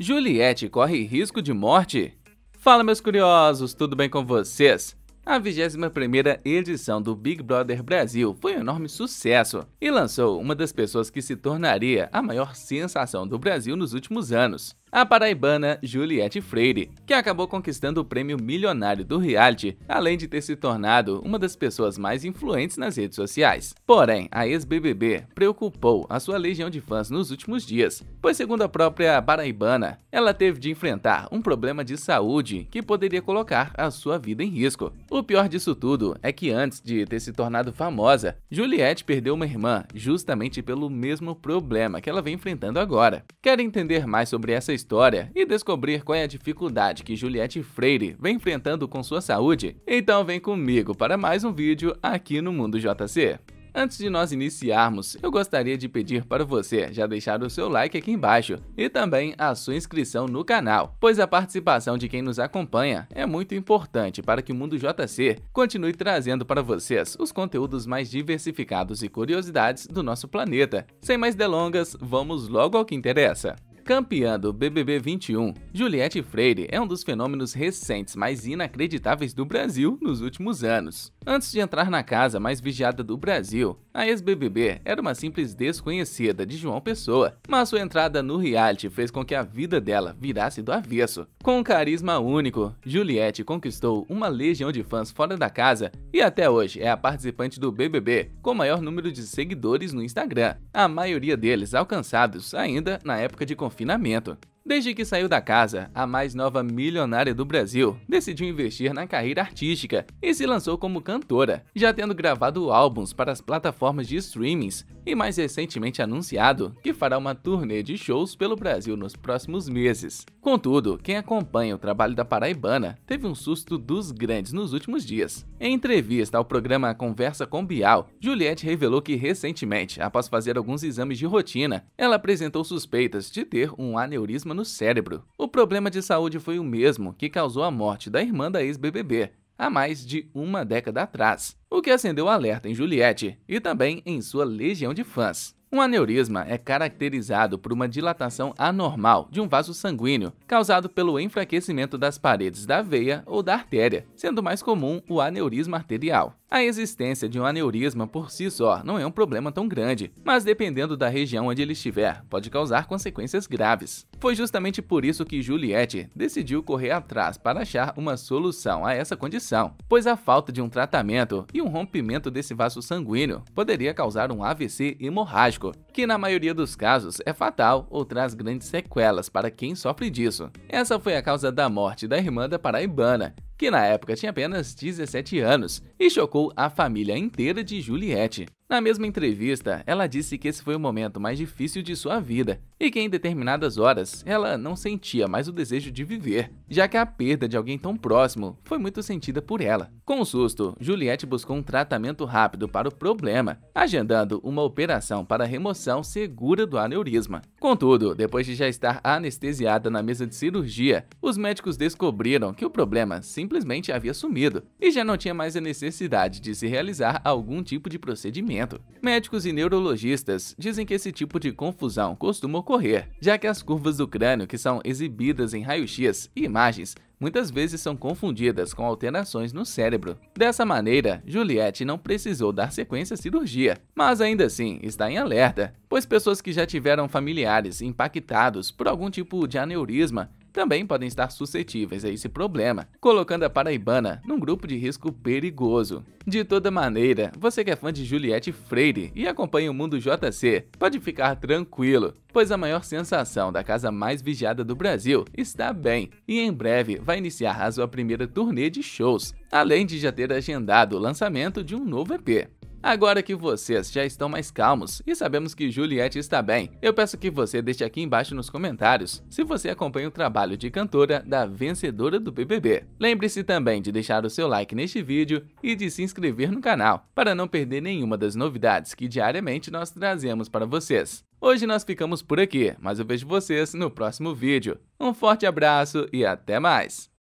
Juliette corre risco de morte? Fala, meus curiosos, tudo bem com vocês? A 21 edição do Big Brother Brasil foi um enorme sucesso e lançou uma das pessoas que se tornaria a maior sensação do Brasil nos últimos anos, a paraibana Juliette Freire, que acabou conquistando o prêmio milionário do reality, além de ter se tornado uma das pessoas mais influentes nas redes sociais. Porém, a ex-BBB preocupou a sua legião de fãs nos últimos dias, pois segundo a própria paraibana, ela teve de enfrentar um problema de saúde que poderia colocar a sua vida em risco. O pior disso tudo é que antes de ter se tornado famosa, Juliette perdeu uma irmã justamente pelo mesmo problema que ela vem enfrentando agora. Quer entender mais sobre essa história e descobrir qual é a dificuldade que Juliette Freire vem enfrentando com sua saúde? Então vem comigo para mais um vídeo aqui no Mundo JC. Antes de nós iniciarmos, eu gostaria de pedir para você já deixar o seu like aqui embaixo e também a sua inscrição no canal, pois a participação de quem nos acompanha é muito importante para que o Mundo JC continue trazendo para vocês os conteúdos mais diversificados e curiosidades do nosso planeta. Sem mais delongas, vamos logo ao que interessa. Campeã do BBB 21, Juliette Freire é um dos fenômenos recentes mais inacreditáveis do Brasil nos últimos anos. Antes de entrar na casa mais vigiada do Brasil, a ex-BBB era uma simples desconhecida de João Pessoa, mas sua entrada no reality fez com que a vida dela virasse do avesso. Com um carisma único, Juliette conquistou uma legião de fãs fora da casa e até hoje é a participante do BBB com maior número de seguidores no Instagram, a maioria deles alcançados ainda na época de confinamento. Desde que saiu da casa, a mais nova milionária do Brasil decidiu investir na carreira artística e se lançou como cantora, já tendo gravado álbuns para as plataformas de streamings e mais recentemente anunciado que fará uma turnê de shows pelo Brasil nos próximos meses. Contudo, quem acompanha o trabalho da paraibana teve um susto dos grandes nos últimos dias. Em entrevista ao programa Conversa com Bial, Juliette revelou que recentemente, após fazer alguns exames de rotina, ela apresentou suspeitas de ter um aneurisma no no cérebro. O problema de saúde foi o mesmo que causou a morte da irmã da ex-BBB, há mais de uma década atrás, o que acendeu alerta em Juliette e também em sua legião de fãs. Um aneurisma é caracterizado por uma dilatação anormal de um vaso sanguíneo, causado pelo enfraquecimento das paredes da veia ou da artéria, sendo mais comum o aneurisma arterial. A existência de um aneurisma por si só não é um problema tão grande, mas dependendo da região onde ele estiver, pode causar consequências graves. Foi justamente por isso que Juliette decidiu correr atrás para achar uma solução a essa condição, pois a falta de um tratamento e um rompimento desse vaso sanguíneo poderia causar um AVC hemorrágico, que na maioria dos casos é fatal ou traz grandes sequelas para quem sofre disso. Essa foi a causa da morte da irmã da paraibana, que na época tinha apenas 17 anos e chocou a família inteira de Juliette. Na mesma entrevista, ela disse que esse foi o momento mais difícil de sua vida e que em determinadas horas ela não sentia mais o desejo de viver, já que a perda de alguém tão próximo foi muito sentida por ela. Com susto, Juliette buscou um tratamento rápido para o problema, agendando uma operação para remoção segura do aneurisma. Contudo, depois de já estar anestesiada na mesa de cirurgia, os médicos descobriram que o problema simplesmente havia sumido e já não tinha mais a necessidade de se realizar algum tipo de procedimento tratamento. Médicos e neurologistas dizem que esse tipo de confusão costuma ocorrer, já que as curvas do crânio que são exibidas em raio-x e imagens muitas vezes são confundidas com alterações no cérebro. Dessa maneira, Juliette não precisou dar sequência à cirurgia, mas ainda assim está em alerta, pois pessoas que já tiveram familiares impactados por algum tipo de aneurisma também podem estar suscetíveis a esse problema, colocando a paraibana num grupo de risco perigoso. De toda maneira, você que é fã de Juliette Freire e acompanha o Mundo JC, pode ficar tranquilo, pois a maior sensação da casa mais vigiada do Brasil está bem e em breve vai iniciar a sua primeira turnê de shows, além de já ter agendado o lançamento de um novo EP. Agora que vocês já estão mais calmos e sabemos que Juliette está bem, eu peço que você deixe aqui embaixo nos comentários se você acompanha o trabalho de cantora da vencedora do BBB. Lembre-se também de deixar o seu like neste vídeo e de se inscrever no canal para não perder nenhuma das novidades que diariamente nós trazemos para vocês. Hoje nós ficamos por aqui, mas eu vejo vocês no próximo vídeo. Um forte abraço e até mais!